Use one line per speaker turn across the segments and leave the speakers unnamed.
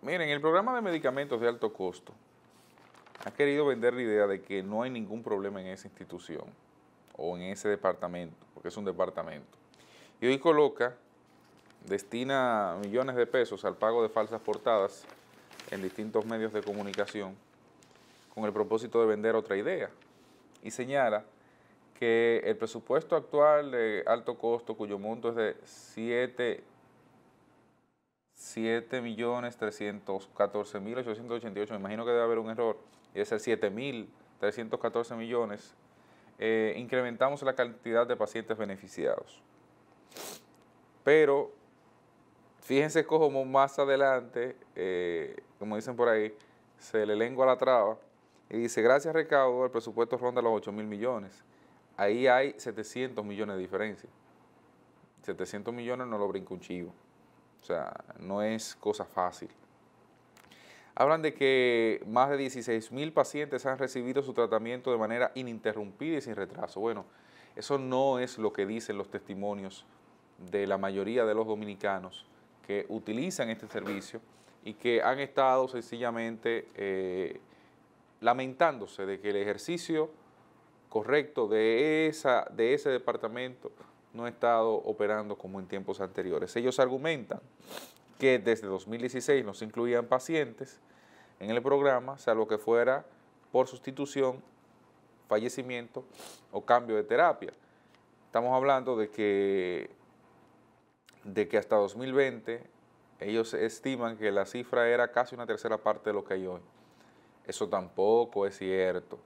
Miren, el programa de medicamentos de alto costo ha querido vender la idea de que no hay ningún problema en esa institución o en ese departamento, porque es un departamento. Y hoy coloca, destina millones de pesos al pago de falsas portadas en distintos medios de comunicación con el propósito de vender otra idea y señala que el presupuesto actual de alto costo, cuyo monto es de 7 7.314.888. Me imagino que debe haber un error. Y es el 7.314 millones. Eh, incrementamos la cantidad de pacientes beneficiados. Pero fíjense cómo más adelante, eh, como dicen por ahí, se le lengua la traba y dice, gracias recaudo, el presupuesto ronda los 8.000 millones. Ahí hay 700 millones de diferencia. 700 millones no lo brinca un chivo. O sea, no es cosa fácil. Hablan de que más de 16 mil pacientes han recibido su tratamiento de manera ininterrumpida y sin retraso. Bueno, eso no es lo que dicen los testimonios de la mayoría de los dominicanos que utilizan este servicio y que han estado sencillamente eh, lamentándose de que el ejercicio correcto de, esa, de ese departamento no ha estado operando como en tiempos anteriores. Ellos argumentan que desde 2016 no se incluían pacientes en el programa, salvo que fuera por sustitución, fallecimiento o cambio de terapia. Estamos hablando de que, de que hasta 2020 ellos estiman que la cifra era casi una tercera parte de lo que hay hoy. Eso tampoco es cierto.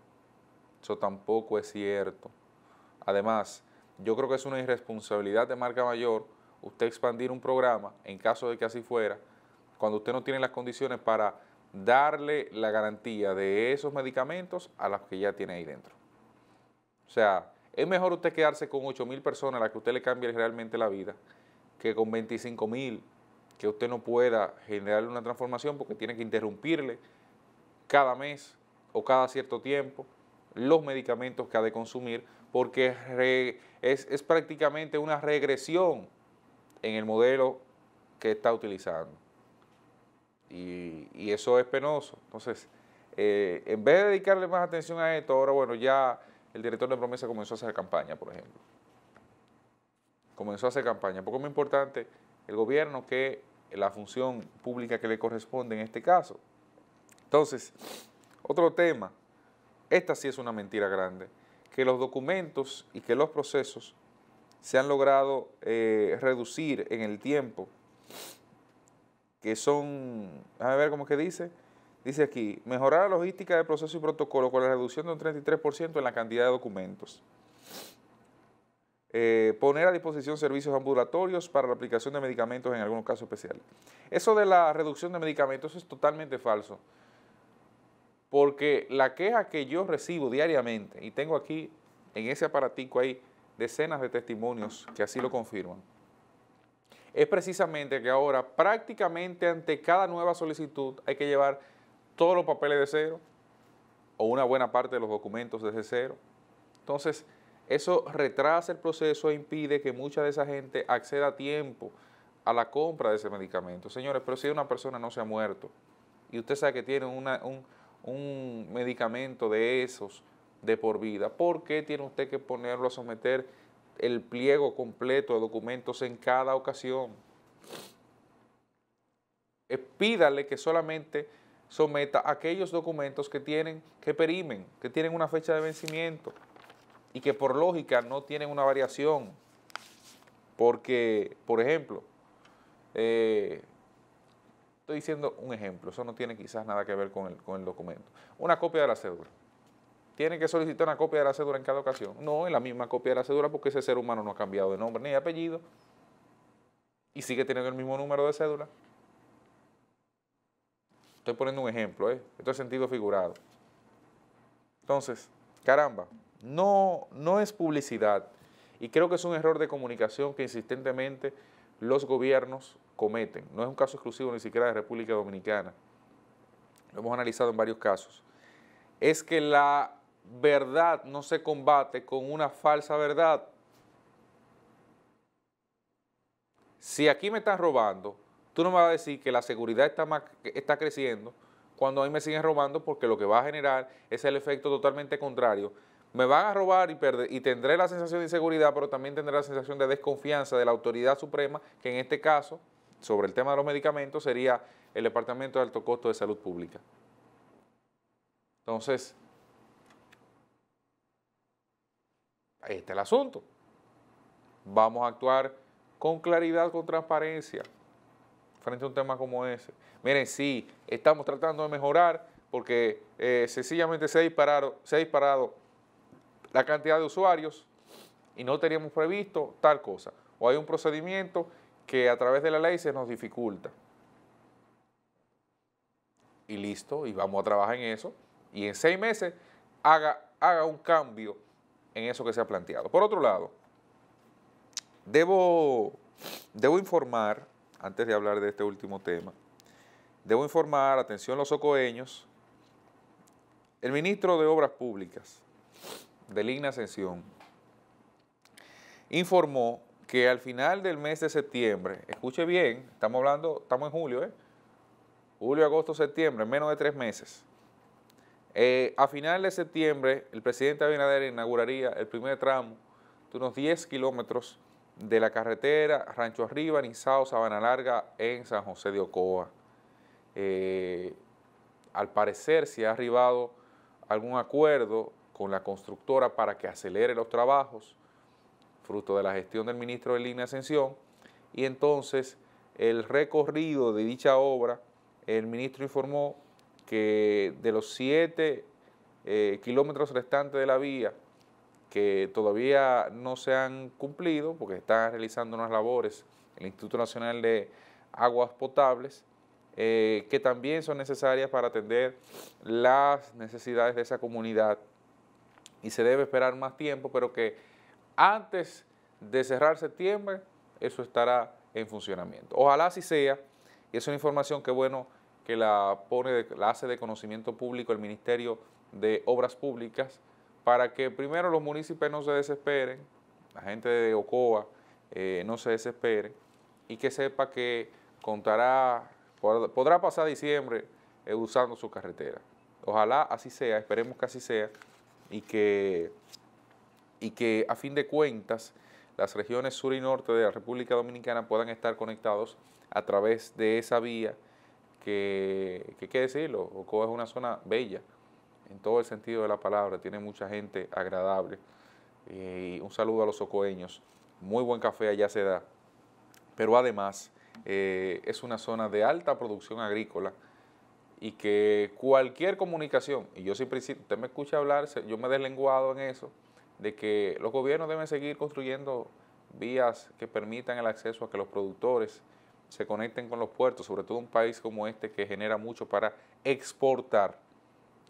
Eso tampoco es cierto. Además, yo creo que es una irresponsabilidad de marca mayor usted expandir un programa, en caso de que así fuera, cuando usted no tiene las condiciones para darle la garantía de esos medicamentos a los que ya tiene ahí dentro. O sea, es mejor usted quedarse con 8 mil personas a las que usted le cambie realmente la vida que con 25 mil que usted no pueda generarle una transformación porque tiene que interrumpirle cada mes o cada cierto tiempo los medicamentos que ha de consumir, porque es, prácticamente una regresión en el modelo que está utilizando. Y, eso es penoso. Entonces, eh, en vez de dedicarle más atención a esto, ahora, bueno, ya el director de promesa comenzó a hacer campaña, por ejemplo. Comenzó a hacer campaña. Porque es muy importante el gobierno que la función pública que le corresponde en este caso. Entonces, otro tema esta sí es una mentira grande, que los documentos y que los procesos se han logrado eh, reducir en el tiempo, que son, a ver cómo que dice, dice aquí, mejorar la logística de proceso y protocolo con la reducción de un 33% en la cantidad de documentos. Eh, poner a disposición servicios ambulatorios para la aplicación de medicamentos en algunos casos especiales. Eso de la reducción de medicamentos es totalmente falso porque la queja que yo recibo diariamente, y tengo aquí en ese aparatico hay decenas de testimonios que así lo confirman, es precisamente que ahora prácticamente ante cada nueva solicitud hay que llevar todos los papeles de cero o una buena parte de los documentos desde cero. Entonces, eso retrasa el proceso e impide que mucha de esa gente acceda a tiempo a la compra de ese medicamento. Señores, pero si una persona no se ha muerto y usted sabe que tiene un, un medicamento de esos de por vida? ¿Por qué tiene usted que ponerlo a someter el pliego completo de documentos en cada ocasión? Eh, pídale que solamente someta aquellos documentos que tienen, que perimen, que tienen una fecha de vencimiento y que por lógica no tienen una variación. Porque, por ejemplo, eh, Estoy diciendo un ejemplo, eso no tiene quizás nada que ver con el, documento. Una copia de la cédula. Tiene que solicitar una copia de la cédula en cada ocasión? No, en la misma copia de la cédula porque ese ser humano no ha cambiado de nombre ni de apellido y sigue teniendo el mismo número de cédula. Estoy poniendo un ejemplo, ¿eh? esto es sentido figurado. Entonces, caramba, no, no es publicidad y creo que es un error de comunicación que insistentemente los gobiernos cometen. No es un caso exclusivo ni siquiera de República Dominicana. Lo hemos analizado en varios casos. Es que la verdad no se combate con una falsa verdad. Si aquí me están robando, tú no me vas a decir que la seguridad está, está creciendo cuando a mí me siguen robando porque lo que va a generar es el efecto totalmente contrario. Me van a robar y, perder, y tendré la sensación de inseguridad, pero también tendré la sensación de desconfianza de la autoridad suprema, que en este caso sobre el tema de los medicamentos sería el Departamento de Alto Costo de Salud Pública. Entonces, ahí está el asunto. Vamos a actuar con claridad, con transparencia, frente a un tema como ese. Miren, sí, estamos tratando de mejorar porque eh, sencillamente se se ha disparado la cantidad de usuarios y no teníamos previsto tal cosa. O hay un procedimiento que a través de la ley se nos dificulta. Y listo, y vamos a trabajar en eso. Y en seis meses haga, haga un cambio en eso que se ha planteado. Por otro lado, debo, debo informar, antes de hablar de este último tema, debo informar, atención los socoeños, el ministro de Obras Públicas, de Ligna Ascensión, informó que al final del mes de septiembre, escuche bien, estamos hablando, estamos en julio, ¿eh? julio, agosto, septiembre, menos de tres meses. Eh, a final de septiembre, el presidente Abinader inauguraría el primer tramo de unos 10 kilómetros de la carretera Rancho Arriba, Nizao, Sabana Larga, en San José de Ocoa. Eh, al parecer se ha arribado algún acuerdo con la constructora para que acelere los trabajos fruto de la gestión del ministro de línea Ascensión, y entonces el recorrido de dicha obra, el ministro informó que de los siete eh, kilómetros restantes de la vía, que todavía no se han cumplido, porque están realizando unas labores el Instituto Nacional de Aguas Potables, eh, que también son necesarias para atender las necesidades de esa comunidad y se debe esperar más tiempo, pero que antes de cerrar septiembre, eso estará en funcionamiento. Ojalá así sea, y es una información que bueno que la, pone, la hace de conocimiento público el Ministerio de Obras Públicas, para que primero los municipios no se desesperen, la gente de Ocoa eh, no se desespere, y que sepa que contará, podrá pasar diciembre eh, usando su carretera. Ojalá así sea, esperemos que así sea, y que y que a fin de cuentas las regiones sur y norte de la República Dominicana puedan estar conectados a través de esa vía que, que qué decirlo, Ocoa es una zona bella en todo el sentido de la palabra, tiene mucha gente agradable. Eh, y un saludo a los ocoeños, muy buen café allá se da, pero además eh, es una zona de alta producción agrícola y que cualquier comunicación, y yo siempre, usted me escucha hablar, yo me he deslenguado en eso, de que los gobiernos deben seguir construyendo vías que permitan el acceso a que los productores se conecten con los puertos, sobre todo un país como este que genera mucho para exportar.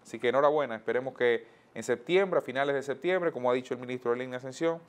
Así que enhorabuena, esperemos que en septiembre, a finales de septiembre, como ha dicho el ministro de Línea Ascensión,